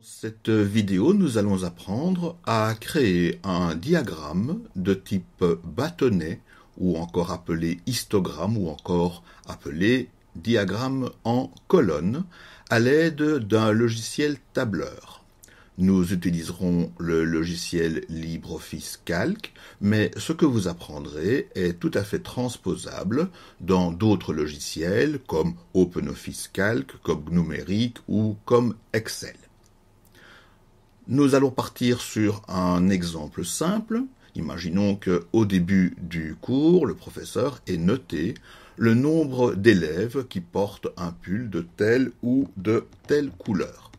Dans cette vidéo, nous allons apprendre à créer un diagramme de type bâtonnet ou encore appelé histogramme ou encore appelé diagramme en colonne à l'aide d'un logiciel tableur. Nous utiliserons le logiciel LibreOffice Calc, mais ce que vous apprendrez est tout à fait transposable dans d'autres logiciels comme OpenOffice Calc, comme Numérique ou comme Excel. Nous allons partir sur un exemple simple. Imaginons qu'au début du cours, le professeur ait noté le nombre d'élèves qui portent un pull de telle ou de telle couleur.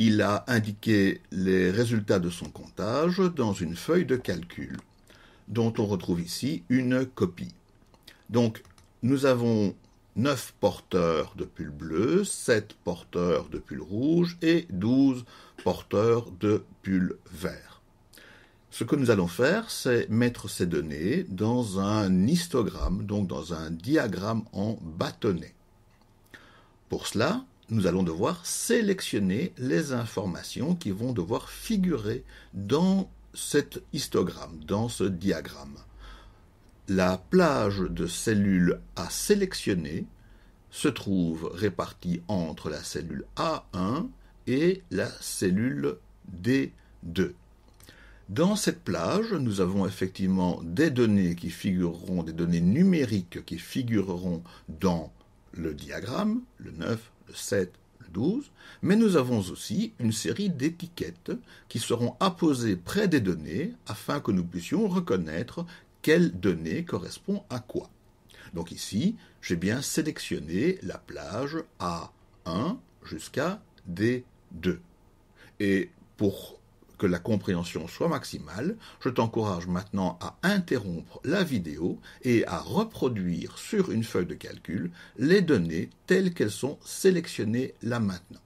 Il a indiqué les résultats de son comptage dans une feuille de calcul, dont on retrouve ici une copie. Donc, nous avons 9 porteurs de pulls bleus, 7 porteurs de pulls rouges et 12 porteur de pull vert. Ce que nous allons faire, c'est mettre ces données dans un histogramme, donc dans un diagramme en bâtonnet. Pour cela, nous allons devoir sélectionner les informations qui vont devoir figurer dans cet histogramme, dans ce diagramme. La plage de cellules à sélectionner se trouve répartie entre la cellule A1 et la cellule D2. Dans cette plage, nous avons effectivement des données qui figureront, des données numériques qui figureront dans le diagramme, le 9, le 7, le 12, mais nous avons aussi une série d'étiquettes qui seront apposées près des données afin que nous puissions reconnaître quelles données correspond à quoi. Donc ici, j'ai bien sélectionné la plage A1 jusqu'à d 2 2. Et pour que la compréhension soit maximale, je t'encourage maintenant à interrompre la vidéo et à reproduire sur une feuille de calcul les données telles qu'elles sont sélectionnées là maintenant.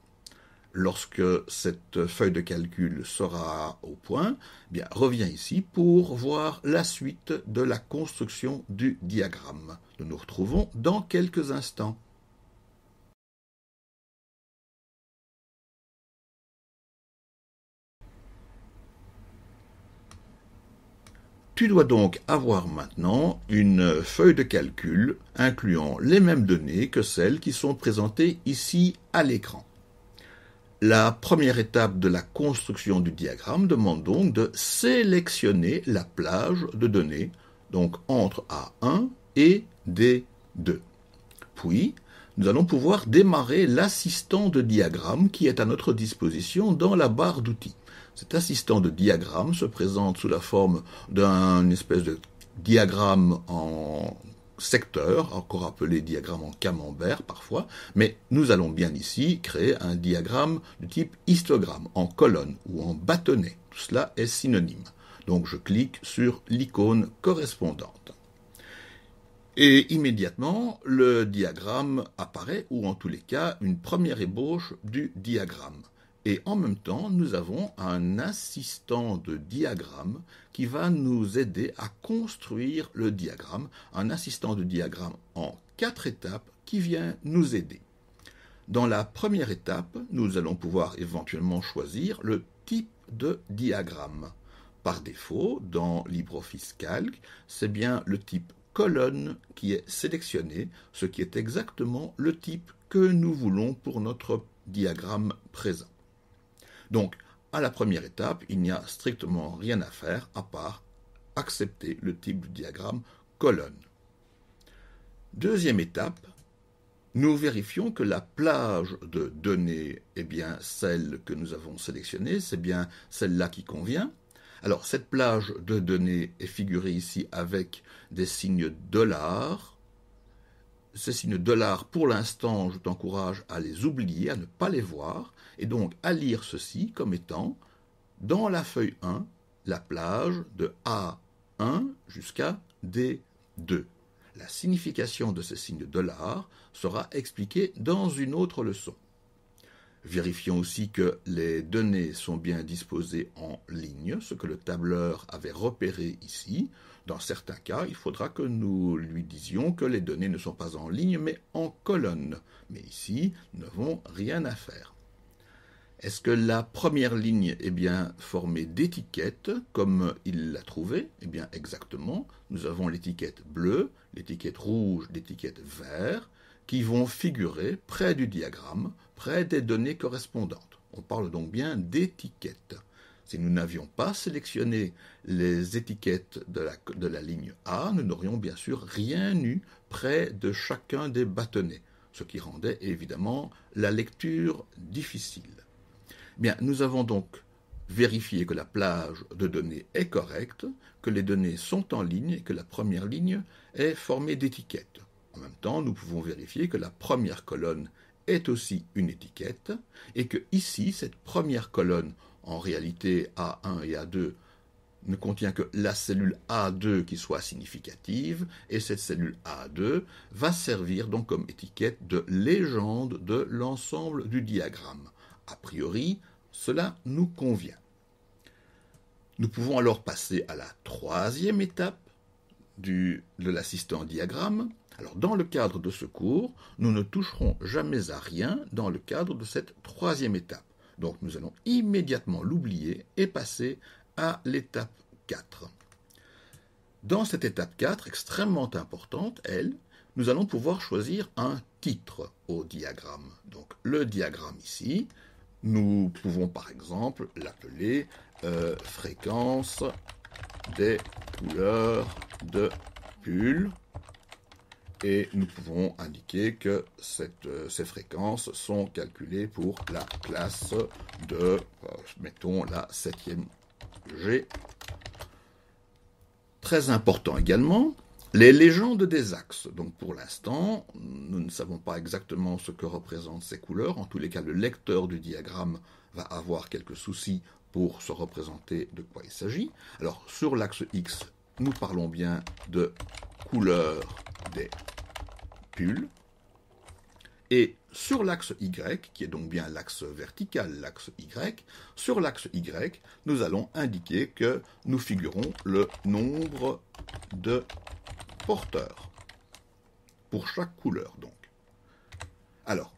Lorsque cette feuille de calcul sera au point, eh bien, reviens ici pour voir la suite de la construction du diagramme. Nous nous retrouvons dans quelques instants. Tu dois donc avoir maintenant une feuille de calcul incluant les mêmes données que celles qui sont présentées ici à l'écran. La première étape de la construction du diagramme demande donc de sélectionner la plage de données, donc entre A1 et D2. Puis, nous allons pouvoir démarrer l'assistant de diagramme qui est à notre disposition dans la barre d'outils. Cet assistant de diagramme se présente sous la forme d'un espèce de diagramme en secteur, encore appelé diagramme en camembert parfois, mais nous allons bien ici créer un diagramme de type histogramme, en colonne ou en bâtonnet. Tout cela est synonyme. Donc je clique sur l'icône correspondante. Et immédiatement, le diagramme apparaît, ou en tous les cas, une première ébauche du diagramme. Et en même temps, nous avons un assistant de diagramme qui va nous aider à construire le diagramme, un assistant de diagramme en quatre étapes qui vient nous aider. Dans la première étape, nous allons pouvoir éventuellement choisir le type de diagramme. Par défaut, dans LibreOffice Calc, c'est bien le type colonne qui est sélectionné, ce qui est exactement le type que nous voulons pour notre diagramme présent. Donc, à la première étape, il n'y a strictement rien à faire à part accepter le type du diagramme colonne. Deuxième étape, nous vérifions que la plage de données est eh bien celle que nous avons sélectionnée, c'est bien celle-là qui convient. Alors cette plage de données est figurée ici avec des signes dollars ces signes dollars, pour l'instant, je t'encourage à les oublier, à ne pas les voir, et donc à lire ceci comme étant, dans la feuille 1, la plage de A1 jusqu'à D2. La signification de ces signes dollars sera expliquée dans une autre leçon. Vérifions aussi que les données sont bien disposées en ligne, ce que le tableur avait repéré ici. Dans certains cas, il faudra que nous lui disions que les données ne sont pas en ligne mais en colonne. Mais ici, nous n'avons rien à faire. Est-ce que la première ligne est bien formée d'étiquettes comme il l'a trouvé Eh bien exactement, nous avons l'étiquette bleue, l'étiquette rouge, l'étiquette vert, qui vont figurer près du diagramme, près des données correspondantes. On parle donc bien d'étiquettes. Si nous n'avions pas sélectionné les étiquettes de la, ligne A, nous n'aurions bien sûr rien eu près de chacun des bâtonnets, ce qui rendait évidemment la lecture difficile. Bien, nous avons donc vérifié que la plage de données est correcte, que les données sont en ligne et que la première ligne est formée d'étiquettes. En même temps, nous pouvons vérifier que la première colonne est aussi une étiquette et que ici, cette première colonne, en réalité A1 et A2, ne contient que la cellule A2 qui soit significative, et cette cellule A2 va servir donc comme étiquette de légende de l'ensemble du diagramme. A priori, cela nous convient. Nous pouvons alors passer à la troisième étape du, de l'assistant diagramme, alors dans le cadre de ce cours, nous ne toucherons jamais à rien dans le cadre de cette troisième étape. Donc nous allons immédiatement l'oublier et passer à l'étape 4. Dans cette étape 4, extrêmement importante, elle, nous allons pouvoir choisir un titre au diagramme. Donc le diagramme ici, nous pouvons par exemple l'appeler euh, fréquence des couleurs de pull et nous pouvons indiquer que euh, ces fréquences sont calculées pour la classe de, euh, mettons, la septième e G. Très important également, les légendes des axes. Donc pour l'instant, nous ne savons pas exactement ce que représentent ces couleurs. En tous les cas, le lecteur du diagramme va avoir quelques soucis pour se représenter de quoi il s'agit. Alors sur l'axe X, nous parlons bien de couleur des pull. Et sur l'axe Y, qui est donc bien l'axe vertical, l'axe Y, sur l'axe Y, nous allons indiquer que nous figurons le nombre de porteurs pour chaque couleur donc. Alors,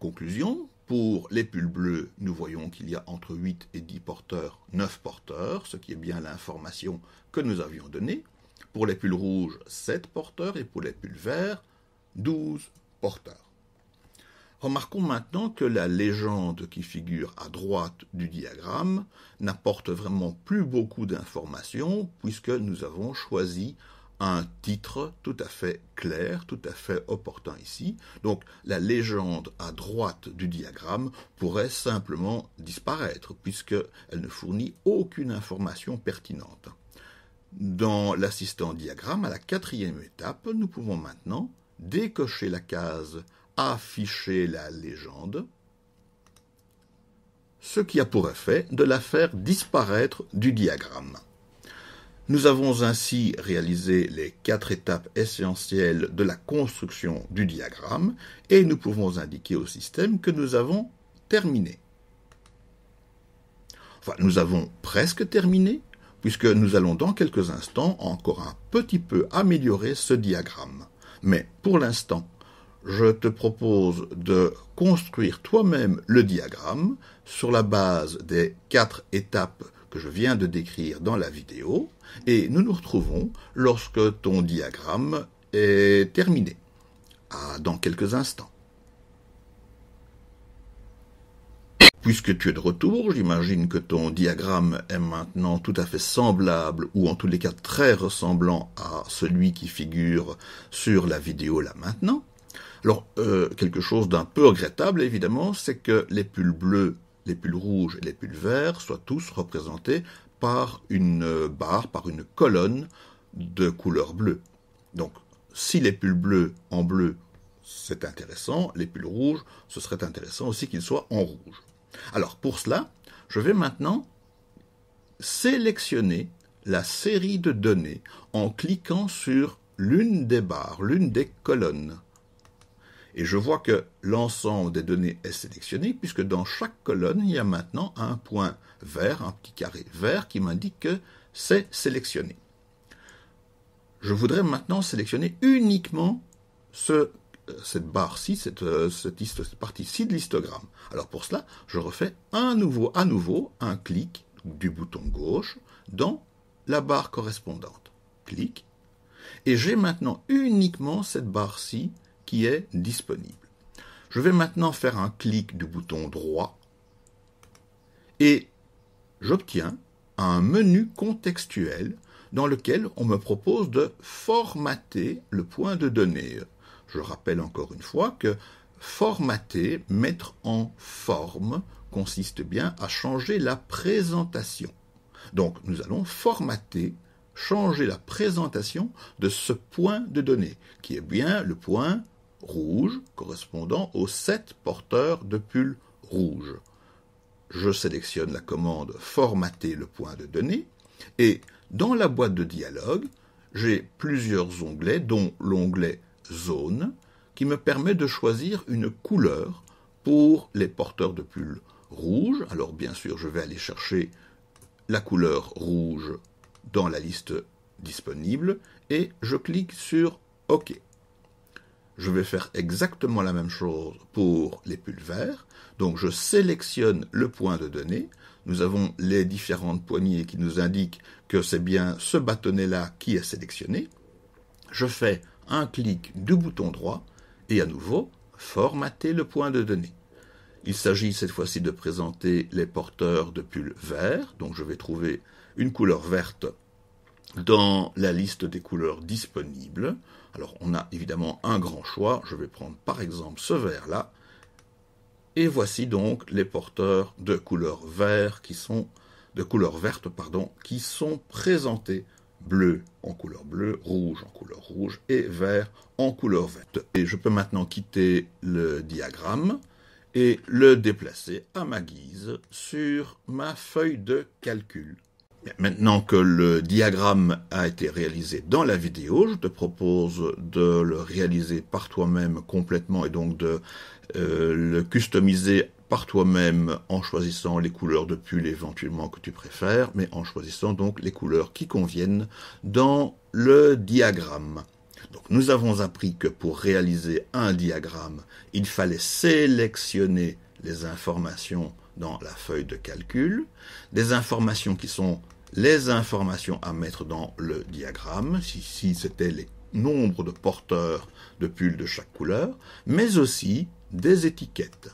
conclusion, pour les pulls bleus, nous voyons qu'il y a entre 8 et 10 porteurs, 9 porteurs, ce qui est bien l'information que nous avions donnée. Pour les pulls rouges, 7 porteurs et pour les pulls verts, 12 porteurs. Remarquons maintenant que la légende qui figure à droite du diagramme n'apporte vraiment plus beaucoup d'informations puisque nous avons choisi un titre tout à fait clair, tout à fait opportun ici. Donc la légende à droite du diagramme pourrait simplement disparaître puisqu'elle ne fournit aucune information pertinente. Dans l'assistant diagramme, à la quatrième étape, nous pouvons maintenant décocher la case Afficher la légende, ce qui a pour effet de la faire disparaître du diagramme. Nous avons ainsi réalisé les quatre étapes essentielles de la construction du diagramme et nous pouvons indiquer au système que nous avons terminé. Enfin, nous avons presque terminé puisque nous allons dans quelques instants encore un petit peu améliorer ce diagramme. Mais pour l'instant, je te propose de construire toi-même le diagramme sur la base des quatre étapes que je viens de décrire dans la vidéo, et nous nous retrouvons lorsque ton diagramme est terminé. dans quelques instants. Puisque tu es de retour, j'imagine que ton diagramme est maintenant tout à fait semblable, ou en tous les cas très ressemblant à celui qui figure sur la vidéo là maintenant. Alors, euh, quelque chose d'un peu regrettable, évidemment, c'est que les pulls bleus, les pulls rouges et les pulls verts soient tous représentés par une barre, par une colonne de couleur bleue. Donc, si les pulls bleus en bleu, c'est intéressant, les pulls rouges, ce serait intéressant aussi qu'ils soient en rouge. Alors pour cela, je vais maintenant sélectionner la série de données en cliquant sur l'une des barres, l'une des colonnes. Et je vois que l'ensemble des données est sélectionné puisque dans chaque colonne, il y a maintenant un point vert, un petit carré vert qui m'indique que c'est sélectionné. Je voudrais maintenant sélectionner uniquement ce cette barre-ci, euh, cette, partie-ci de l'histogramme. Alors pour cela, je refais nouveau, à nouveau un clic du bouton gauche dans la barre correspondante. Clic. Et j'ai maintenant uniquement cette barre-ci qui est disponible. Je vais maintenant faire un clic du bouton droit et j'obtiens un menu contextuel dans lequel on me propose de formater le point de données. Je rappelle encore une fois que formater, mettre en forme, consiste bien à changer la présentation. Donc nous allons formater, changer la présentation de ce point de données, qui est bien le point rouge correspondant aux 7 porteurs de pull rouge. Je sélectionne la commande formater le point de données et dans la boîte de dialogue, j'ai plusieurs onglets dont l'onglet zone qui me permet de choisir une couleur pour les porteurs de pulls rouge. Alors bien sûr, je vais aller chercher la couleur rouge dans la liste disponible et je clique sur OK. Je vais faire exactement la même chose pour les pulls verts. Donc je sélectionne le point de données. Nous avons les différentes poignées qui nous indiquent que c'est bien ce bâtonnet-là qui est sélectionné. Je fais un clic du bouton droit et à nouveau formater le point de données. Il s'agit cette fois-ci de présenter les porteurs de pulls verts, donc je vais trouver une couleur verte dans la liste des couleurs disponibles. Alors on a évidemment un grand choix, je vais prendre par exemple ce vert-là, et voici donc les porteurs de couleur vert qui sont de couleur verte pardon, qui sont présentés bleu en couleur bleue, rouge en couleur rouge et vert en couleur verte. Et je peux maintenant quitter le diagramme et le déplacer à ma guise sur ma feuille de calcul. Maintenant que le diagramme a été réalisé dans la vidéo, je te propose de le réaliser par toi-même complètement et donc de euh, le customiser par toi-même en choisissant les couleurs de pull éventuellement que tu préfères, mais en choisissant donc les couleurs qui conviennent dans le diagramme. Donc nous avons appris que pour réaliser un diagramme, il fallait sélectionner les informations dans la feuille de calcul, des informations qui sont les informations à mettre dans le diagramme, si, si c'était les nombres de porteurs de pulls de chaque couleur, mais aussi des étiquettes.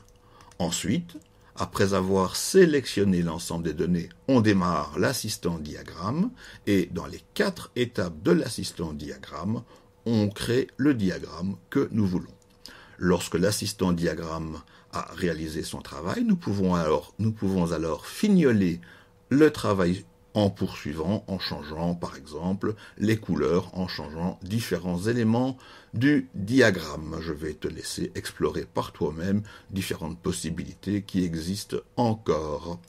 Ensuite, après avoir sélectionné l'ensemble des données, on démarre l'assistant diagramme et dans les quatre étapes de l'assistant diagramme, on crée le diagramme que nous voulons. Lorsque l'assistant diagramme a réalisé son travail, nous pouvons alors, nous pouvons alors fignoler le travail en poursuivant, en changeant par exemple les couleurs, en changeant différents éléments du diagramme. Je vais te laisser explorer par toi-même différentes possibilités qui existent encore.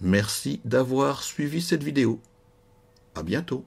Merci d'avoir suivi cette vidéo. À bientôt.